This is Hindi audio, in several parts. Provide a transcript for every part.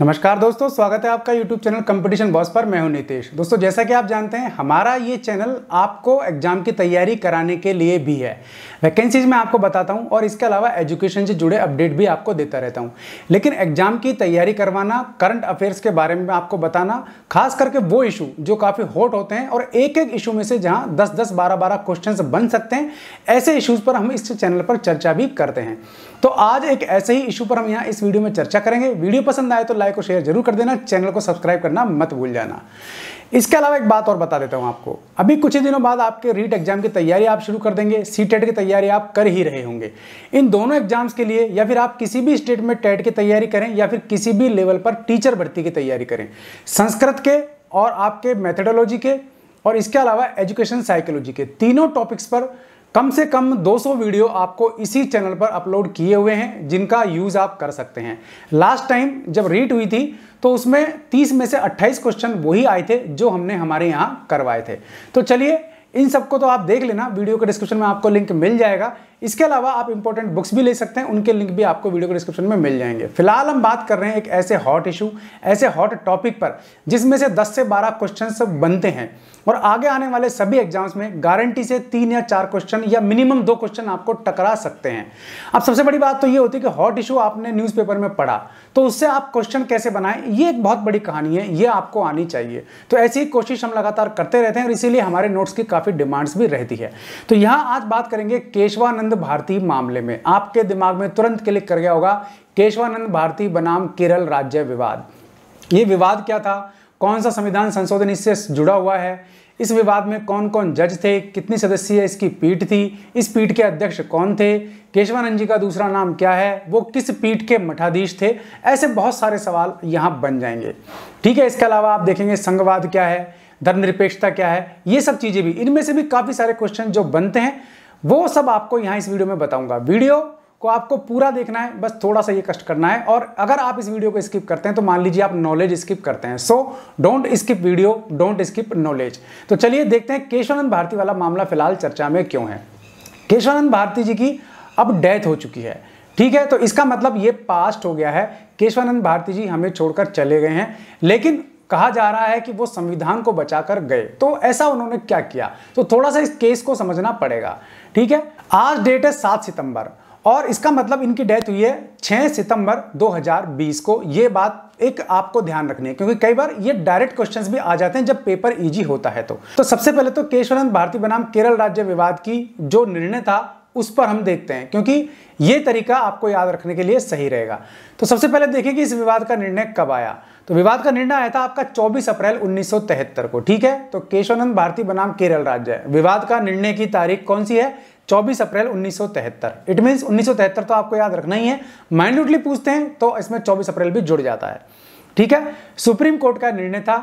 नमस्कार दोस्तों स्वागत है आपका YouTube चैनल कंपटीशन बॉस पर मैं हूं नितेश दोस्तों जैसा कि आप जानते हैं हमारा ये चैनल आपको एग्जाम की तैयारी कराने के लिए भी है वैकेंसीज मैं आपको बताता हूं और इसके अलावा एजुकेशन से जुड़े अपडेट भी आपको देता रहता हूं लेकिन एग्जाम की तैयारी करवाना करंट अफेयर्स के बारे में आपको बताना खास करके वो इशू जो काफ़ी हॉट होते हैं और एक एक इशू में से जहाँ दस दस बारह बारह क्वेश्चन बन सकते हैं ऐसे इशूज़ पर हम इस चैनल पर चर्चा भी करते हैं तो आज एक ऐसे ही इशू पर हम यहाँ इस वीडियो में चर्चा करेंगे वीडियो पसंद आए तो लाइक और शेयर जरूर कर देना चैनल को सब्सक्राइब करना मत भूल जाना इसके अलावा एक बात और बता देता हूँ आपको अभी कुछ ही दिनों बाद आपके रीट एग्जाम की तैयारी आप शुरू कर देंगे सी टेट की तैयारी आप कर ही रहे होंगे इन दोनों एग्जाम्स के लिए या फिर आप किसी भी स्टेट में टेट की तैयारी करें या फिर किसी भी लेवल पर टीचर भर्ती की तैयारी करें संस्कृत के और आपके मैथडोलॉजी के और इसके अलावा एजुकेशन साइकोलॉजी के तीनों टॉपिक्स पर कम से कम 200 वीडियो आपको इसी चैनल पर अपलोड किए हुए हैं जिनका यूज़ आप कर सकते हैं लास्ट टाइम जब रीट हुई थी तो उसमें 30 में से 28 क्वेश्चन वही आए थे जो हमने हमारे यहाँ करवाए थे तो चलिए इन सबको तो आप देख लेना वीडियो के डिस्क्रिप्शन में आपको लिंक मिल जाएगा इसके अलावा आप इंपॉर्टेंट बुक्स भी ले सकते हैं उनके लिंक भी आपको वीडियो के डिस्क्रिप्शन में मिल जाएंगे फिलहाल हम बात कर रहे हैं एक ऐसे हॉट इशू ऐसे हॉट टॉपिक पर जिसमें से 10 से 12 क्वेश्चन बनते हैं और आगे आने वाले सभी एग्जाम्स में गारंटी से तीन या चार क्वेश्चन या मिनिमम दो क्वेश्चन आपको टकरा सकते हैं अब सबसे बड़ी बात तो ये होती है कि हॉट इशू आपने न्यूज़पेपर में पढ़ा तो उससे आप क्वेश्चन कैसे बनाएं ये एक बहुत बड़ी कहानी है ये आपको आनी चाहिए तो ऐसी कोशिश हम लगातार करते रहते हैं और इसीलिए हमारे नोट्स की काफ़ी डिमांड्स भी रहती है तो यहाँ आज बात करेंगे केशवानंद भारती मामले में आपके दिमाग में तुरंत क्लिक कर गया होगा केशवानंद भारती बनाम केरल राज्य विवाद ये विवाद क्या था कौन सा संविधान संशोधन इससे जुड़ा हुआ है इस विवाद में कौन कौन जज थे कितनी सदस्यीय इसकी पीठ थी इस पीठ के अध्यक्ष कौन थे केशवानंद जी का दूसरा नाम क्या है वो किस पीठ के मठाधीश थे ऐसे बहुत सारे सवाल यहाँ बन जाएंगे ठीक है इसके अलावा आप देखेंगे संघवाद क्या है धर्मनिरपेक्षता क्या है ये सब चीज़ें भी इनमें से भी काफ़ी सारे क्वेश्चन जो बनते हैं वो सब आपको यहाँ इस वीडियो में बताऊंगा वीडियो को आपको पूरा देखना है बस थोड़ा सा ये कष्ट करना है और अगर आप इस वीडियो को स्किप करते हैं तो मान लीजिए आप नॉलेज स्किप करते हैं so don't skip video don't skip knowledge तो चलिए देखते हैं केशवानंद भारती वाला मामला फिलहाल चर्चा में क्यों है केशवानंद भारती जी की अब डेथ हो चुकी है ठीक है तो इसका मतलब ये पास्ट हो गया है केशवानंद भारती जी हमें छोड़कर चले गए हैं लेकिन कहा जा रहा है कि वो संविधान को बचाकर गए तो ऐसा उन्होंने क्या किया तो थोड़ा सा इस केस को समझना पड़ेगा ठीक है आज डेट है सात सितंबर और इसका मतलब इनकी डेथ हुई है 6 सितंबर 2020 को ये बात एक आपको ध्यान रखनी है क्योंकि कई बार ये डायरेक्ट क्वेश्चंस भी आ जाते हैं जब पेपर इजी होता है तो तो सबसे पहले तो केशवानंद भारती बनाम केरल राज्य विवाद की जो निर्णय था उस पर हम देखते हैं क्योंकि ये तरीका आपको याद रखने के लिए सही रहेगा तो सबसे पहले देखिए कि इस विवाद का निर्णय कब आया तो विवाद का निर्णय आया था आपका 24 अप्रैल 1973 को ठीक है तो केशवानंद भारती बनाम केरल राज्य है विवाद का निर्णय की तारीख कौन सी है 24 अप्रैल 1973 इट मीन्स 1973 तो आपको याद रखना ही है माइन्यूटली पूछते हैं तो इसमें 24 अप्रैल भी जुड़ जाता है ठीक है सुप्रीम कोर्ट का निर्णय था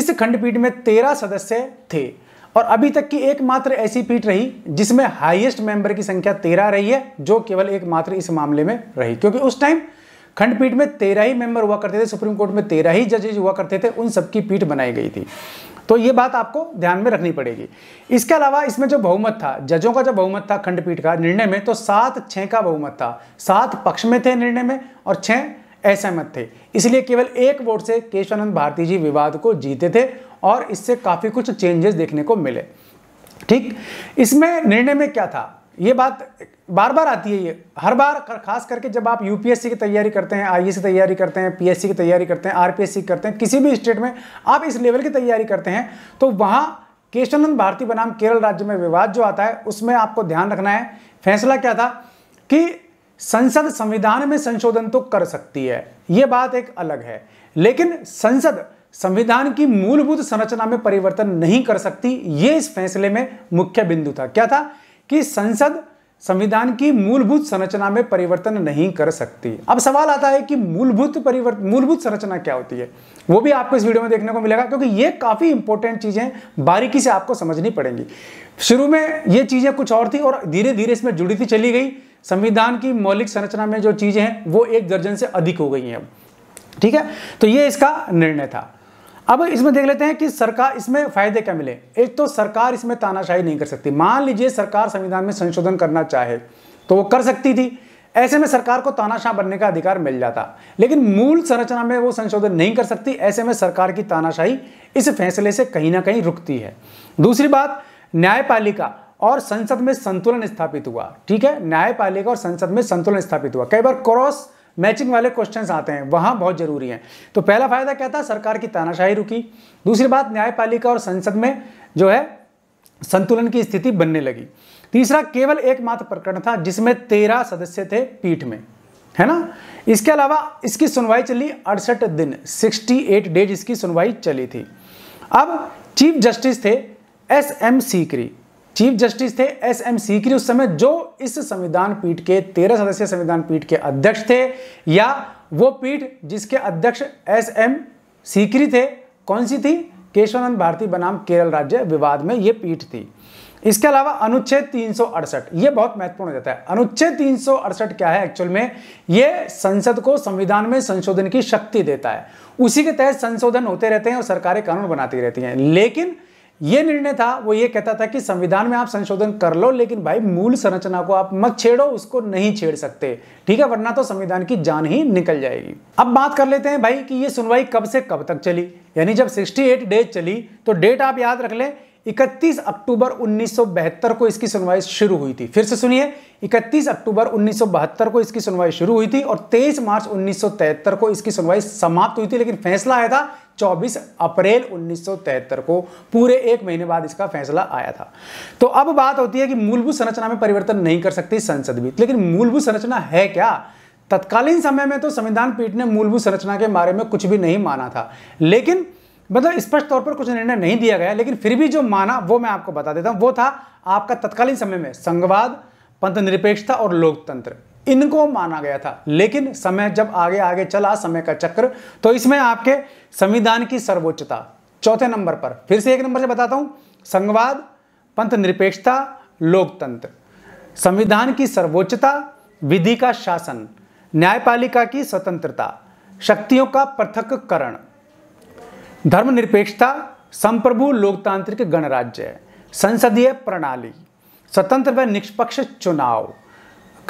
इस खंडपीठ में तेरह सदस्य थे और अभी तक की एकमात्र ऐसी पीठ रही जिसमें हाइएस्ट मेंबर की संख्या तेरह रही है जो केवल एकमात्र इस मामले में रही क्योंकि उस टाइम खंडपीठ में तेरह ही मेंबर हुआ करते थे सुप्रीम कोर्ट में तेरह ही जजेज हुआ करते थे उन सबकी पीठ बनाई गई थी तो ये बात आपको ध्यान में रखनी पड़ेगी इसके अलावा इसमें जो बहुमत था जजों का जो बहुमत था खंडपीठ का निर्णय में तो सात छः का बहुमत था सात पक्ष में थे निर्णय में और छः असहमत थे इसलिए केवल एक वोट से केशवानंद भारती जी विवाद को जीते थे और इससे काफ़ी कुछ चेंजेस देखने को मिले ठीक इसमें निर्णय में क्या था ये बात बार बार आती है ये हर बार खास करके जब आप यूपीएससी की तैयारी करते हैं आई e की तैयारी करते हैं पीएससी की तैयारी करते हैं आरपीएससी करते हैं किसी भी स्टेट में आप इस लेवल की तैयारी करते हैं तो वहाँ केशवानंद भारती बनाम केरल राज्य में विवाद जो आता है उसमें आपको ध्यान रखना है फैसला क्या था कि संसद संविधान में संशोधन तो कर सकती है ये बात एक अलग है लेकिन संसद संविधान की मूलभूत संरचना में परिवर्तन नहीं कर सकती ये इस फैसले में मुख्य बिंदु था क्या था कि संसद संविधान की मूलभूत संरचना में परिवर्तन नहीं कर सकती अब सवाल आता है कि मूलभूत परिवर्तन मूलभूत संरचना क्या होती है वो भी आपको इस वीडियो में देखने को मिलेगा क्योंकि ये काफ़ी इंपॉर्टेंट चीज़ें बारीकी से आपको समझनी पड़ेंगी शुरू में ये चीज़ें कुछ और थी और धीरे धीरे इसमें जुड़ी थी चली गई संविधान की मौलिक संरचना में जो चीज़ें हैं वो एक दर्जन से अधिक हो गई हैं अब ठीक है तो ये इसका निर्णय था अब इसमें देख लेते हैं कि सरकार इसमें फायदे क्या मिले एक तो सरकार इसमें तानाशाही नहीं कर सकती मान लीजिए सरकार संविधान में संशोधन करना चाहे तो वो कर सकती थी ऐसे में सरकार को तानाशाह बनने का अधिकार मिल जाता लेकिन मूल संरचना में वो संशोधन नहीं कर सकती ऐसे में सरकार की तानाशाही इस फैसले से कहीं ना कहीं रुकती है दूसरी बात न्यायपालिका और संसद में संतुलन स्थापित हुआ ठीक है न्यायपालिका और संसद में संतुलन स्थापित हुआ कई बार क्रॉस मैचिंग वाले क्वेश्चन आते हैं वहाँ बहुत जरूरी है तो पहला फायदा क्या था सरकार की तानाशाही रुकी दूसरी बात न्यायपालिका और संसद में जो है संतुलन की स्थिति बनने लगी तीसरा केवल एकमात्र प्रकरण था जिसमें तेरह सदस्य थे पीठ में है ना इसके अलावा इसकी सुनवाई चली अड़सठ दिन 68 डेज इसकी सुनवाई चली थी अब चीफ जस्टिस थे S M Sikri chief justice थे एस एम सीकरी उस समय जो इस संविधान पीठ के तेरह सदस्यीय संविधान पीठ के अध्यक्ष थे या वो पीठ जिसके अध्यक्ष एस एम सीकरी थे कौन सी थी केशवानंद भारती बनाम केरल राज्य विवाद में ये पीठ थी इसके अलावा अनुच्छेद तीन ये बहुत महत्वपूर्ण हो जाता है अनुच्छेद तीन क्या है एक्चुअल में ये संसद को संविधान में संशोधन की शक्ति देता है उसी के तहत संशोधन होते रहते हैं और सरकारें कानून बनाती रहती हैं लेकिन ये निर्णय था वो ये कहता था कि संविधान में आप संशोधन कर लो लेकिन भाई मूल संरचना को आप मत छेड़ो उसको नहीं छेड़ सकते ठीक है वरना तो संविधान की जान ही निकल जाएगी अब बात कर लेते हैं भाई कि ये सुनवाई कब से कब तक चली यानी जब 68 डेज चली तो डेट आप याद रख लें 31 अक्टूबर उन्नीस को इसकी सुनवाई शुरू हुई थी फिर से सुनिए 31 अक्टूबर उन्नीस को इसकी सुनवाई शुरू हुई थी और 23 मार्च उन्नीस को इसकी सुनवाई समाप्त हुई थी लेकिन फैसला आया था 24 अप्रैल उन्नीस को पूरे एक महीने बाद इसका फैसला आया था तो अब बात होती है कि मूलभूत संरचना में परिवर्तन नहीं कर सकती संसद भी लेकिन मूलभूत संरचना है क्या तत्कालीन समय में तो संविधान पीठ ने मूलभूत संरचना के बारे में कुछ भी नहीं माना था लेकिन मतलब स्पष्ट तौर पर कुछ निर्णय नहीं दिया गया लेकिन फिर भी जो माना वो मैं आपको बता देता हूं वो था आपका तत्कालीन समय में संघवाद पंथ निरपेक्षता और लोकतंत्र इनको माना गया था लेकिन समय जब आगे आगे चला समय का चक्र तो इसमें आपके संविधान की सर्वोच्चता चौथे नंबर पर फिर से एक नंबर से बताता हूं संघवाद पंथ निरपेक्षता लोकतंत्र संविधान की सर्वोच्चता विधि का शासन न्यायपालिका की स्वतंत्रता शक्तियों का पृथककरण धर्मनिरपेक्षता संप्रभु लोकतांत्रिक गणराज्य संसदीय प्रणाली स्वतंत्र व निष्पक्ष चुनाव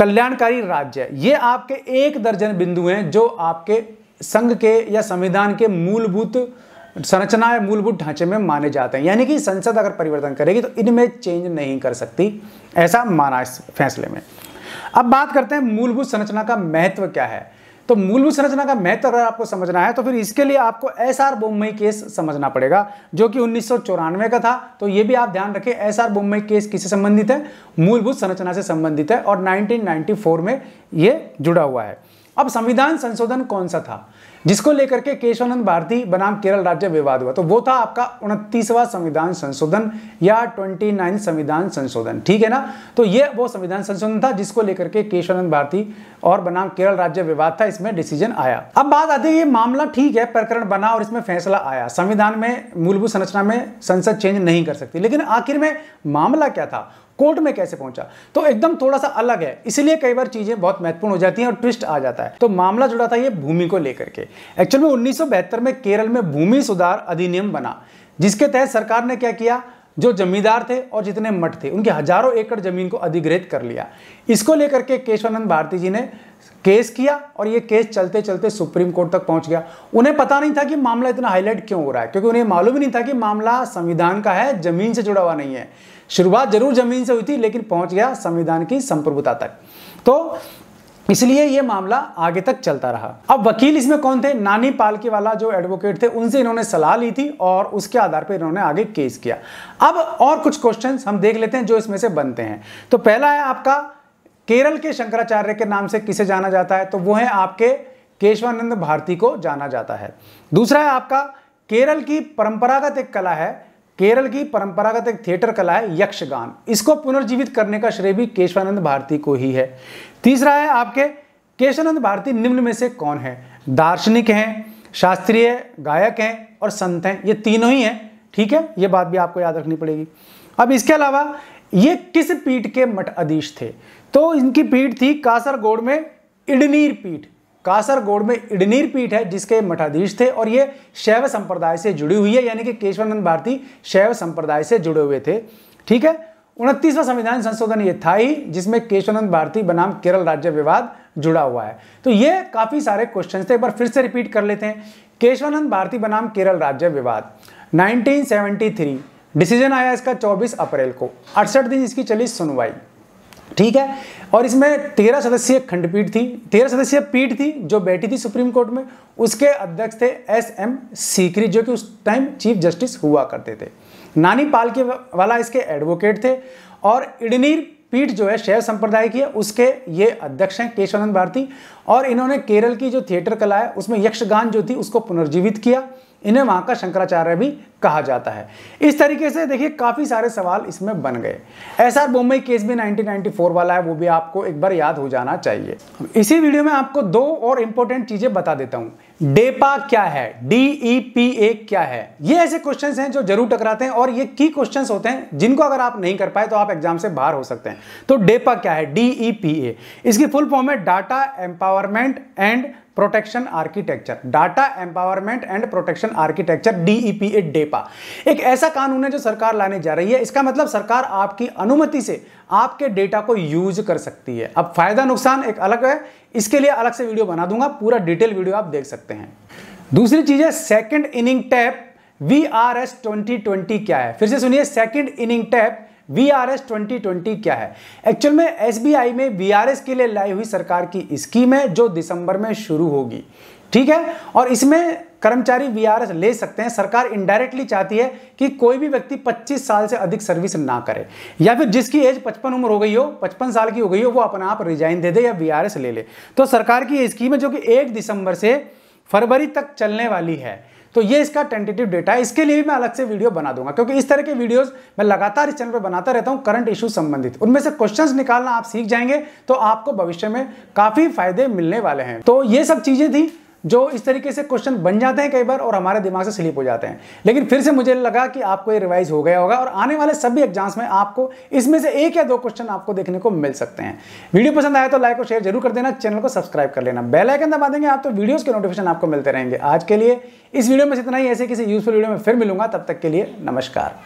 कल्याणकारी राज्य ये आपके एक दर्जन बिंदु हैं जो आपके संघ के या संविधान के मूलभूत संरचना या मूलभूत ढांचे में माने जाते हैं यानी कि संसद अगर परिवर्तन करेगी तो इनमें चेंज नहीं कर सकती ऐसा माना इस फैसले में अब बात करते हैं मूलभूत संरचना का महत्व क्या है तो मूलभूत संरचना का महत्व अगर आपको समझना है तो फिर इसके लिए आपको एस आर बोम्बई केस समझना पड़ेगा जो कि उन्नीस का था तो ये भी आप ध्यान रखें एस आर बोम्बई केस किससे संबंधित है मूलभूत संरचना से संबंधित है और 1994 में ये जुड़ा हुआ है अब संविधान संशोधन कौन सा था जिसको लेकर के केशवानंद भारती बनाम केरल राज्य विवाद हुआ तो वो था आपका उनतीसवां संविधान संशोधन या ट्वेंटी संविधान संशोधन ठीक है ना तो ये वो संविधान संशोधन था जिसको लेकर के केशवानंद भारती और बनाम केरल राज्य विवाद था इसमें डिसीजन आया अब बात आती है ये मामला ठीक है प्रकरण बना और इसमें फैसला आया संविधान में मूलभूत संरचना में संसद चेंज नहीं कर सकती लेकिन आखिर में मामला क्या था कोर्ट में कैसे पहुंचा तो एकदम थोड़ा सा अलग है इसलिए कई बार चीजें बहुत महत्वपूर्ण हो जाती हैं और ट्विस्ट आ जाता है तो मामला जुड़ा था ये भूमि को लेकर के एक्चुअल में उन्नीस में केरल में भूमि सुधार अधिनियम बना जिसके तहत सरकार ने क्या किया जो जमींदार थे और जितने मठ थे उनके हजारों एकड़ जमीन को अधिग्रहित कर लिया इसको लेकर के केशवानंद भारती जी ने केस किया और ये केस चलते चलते सुप्रीम कोर्ट तक पहुंच गया उन्हें पता नहीं था कि मामला इतना हाईलाइट क्यों हो रहा है क्योंकि उन्हें मालूम ही नहीं था कि मामला संविधान का है जमीन से जुड़ा हुआ नहीं है शुरुआत जरूर जमीन से हुई थी लेकिन पहुंच गया संविधान की संप्रभुता तक तो इसलिए ये मामला आगे तक चलता रहा अब वकील इसमें कौन थे नानी पालकी वाला जो एडवोकेट थे उनसे इन्होंने सलाह ली थी और उसके आधार पर इन्होंने आगे केस किया अब और कुछ क्वेश्चन हम देख लेते हैं जो इसमें से बनते हैं तो पहला है आपका केरल के शंकराचार्य के नाम से किसे जाना जाता है तो वो है आपके केशवानंद भारती को जाना जाता है दूसरा है आपका केरल की परंपरागत एक कला है केरल की परंपरागत एक थिएटर कला है यक्षगान इसको पुनर्जीवित करने का श्रेय भी केशवानंद भारती को ही है तीसरा है आपके केशवानंद भारती निम्न में से कौन है दार्शनिक हैं शास्त्रीय गायक हैं और संत हैं ये तीनों ही हैं ठीक है ये बात भी आपको याद रखनी पड़ेगी अब इसके अलावा ये किस पीठ के मठ अधीश थे तो इनकी पीठ थी कासरगोड में इडनीर पीठ कासरगोड में इडनीर पीठ है जिसके मठाधीश थे और ये शैव संप्रदाय से जुड़ी हुई है यानी कि केशवानंद भारती शैव संप्रदाय से जुड़े हुए थे ठीक है उनतीसवां संविधान संशोधन ये था ही जिसमें केशवानंद भारती बनाम केरल राज्य विवाद जुड़ा हुआ है तो ये काफ़ी सारे क्वेश्चन थे एक बार फिर से रिपीट कर लेते हैं केशवानंद भारती बनाम केरल राज्य विवाद 1973 डिसीजन आया इसका 24 अप्रैल को अड़सठ दिन इसकी चली सुनवाई ठीक है और इसमें तेरह सदस्यीय खंडपीठ थी तेरह सदस्यीय पीठ थी जो बैठी थी सुप्रीम कोर्ट में उसके अध्यक्ष थे एस एम सीकरी जो कि उस टाइम चीफ जस्टिस हुआ करते थे नानी पाल के वाला इसके एडवोकेट थे और इडनीर पीठ जो है शैव संप्रदाय की है उसके ये अध्यक्ष हैं केशवानंद भारती और इन्होंने केरल की जो थिएटर कला है उसमें यक्षगान जो थी उसको पुनर्जीवित किया इन्हें वहां का शंकराचार्य भी कहा जाता है इस तरीके से देखिए काफ़ी सारे सवाल इसमें बन गए एस आर बोम्बई केस भी 1994 वाला है वो भी आपको एक बार याद हो जाना चाहिए इसी वीडियो में आपको दो और इंपॉर्टेंट चीज़ें बता देता हूं डेपा क्या है डी ई पी ए क्या है ये ऐसे क्वेश्चंस हैं जो जरूर टकराते हैं और ये की क्वेश्चंस होते हैं जिनको अगर आप नहीं कर पाए तो आप एग्जाम से बाहर हो सकते हैं तो डेपा क्या है डी ई पी ए इसकी फुल फॉर्म है data empowerment and protection architecture data empowerment and protection architecture DEPA DEPA एक ऐसा कानून है जो सरकार लाने जा रही है इसका मतलब सरकार आपकी अनुमति से आपके डेटा को यूज कर सकती है अब फायदा नुकसान एक अलग है इसके लिए अलग से वीडियो बना दूंगा पूरा डिटेल वीडियो आप देख सकते हैं दूसरी चीज है second inning tap V R S twenty twenty क्या है फिर से सुनिए second inning tap V R S twenty twenty क्या है एक्चुअल में एस बी आई में वी आर एस के लिए लाई हुई सरकार की स्कीम है जो दिसंबर में शुरू होगी ठीक है और इसमें कर्मचारी वी ले सकते हैं सरकार इनडायरेक्टली चाहती है कि कोई भी व्यक्ति 25 साल से अधिक सर्विस ना करे या फिर जिसकी एज 55 उम्र हो गई हो 55 साल की हो गई हो वो अपना आप रिजाइन दे दे या वी ले ले तो सरकार की स्कीम है जो कि एक दिसंबर से फरवरी तक चलने वाली है तो ये इसका टेंटेटिव डेटा है इसके लिए भी मैं अलग से वीडियो बना दूंगा क्योंकि इस तरह के वीडियोस मैं लगातार इस चैनल पर बनाता रहता हूँ करंट इश्यू संबंधित उनमें से क्वेश्चन निकालना आप सीख जाएंगे तो आपको भविष्य में काफी फायदे मिलने वाले हैं तो ये सब चीजें थी जो इस तरीके से क्वेश्चन बन जाते हैं कई बार और हमारे दिमाग से स्लिप हो जाते हैं लेकिन फिर से मुझे लगा कि आपको ये रिवाइज हो गया होगा और आने वाले सभी एग्जाम्स में आपको इसमें से एक या दो क्वेश्चन आपको देखने को मिल सकते हैं वीडियो पसंद आया तो लाइक और शेयर जरूर कर देना चैनल को सब्सक्राइब कर लेना बेल आइकन दबा देंगे आप तो वीडियोज के नोटिफिकेशन आपको मिलते रहेंगे आज के लिए इस वीडियो में इतना ही ऐसे किसी यूजफुल वीडियो में फिर मिलूंगा तब तक के लिए नमस्कार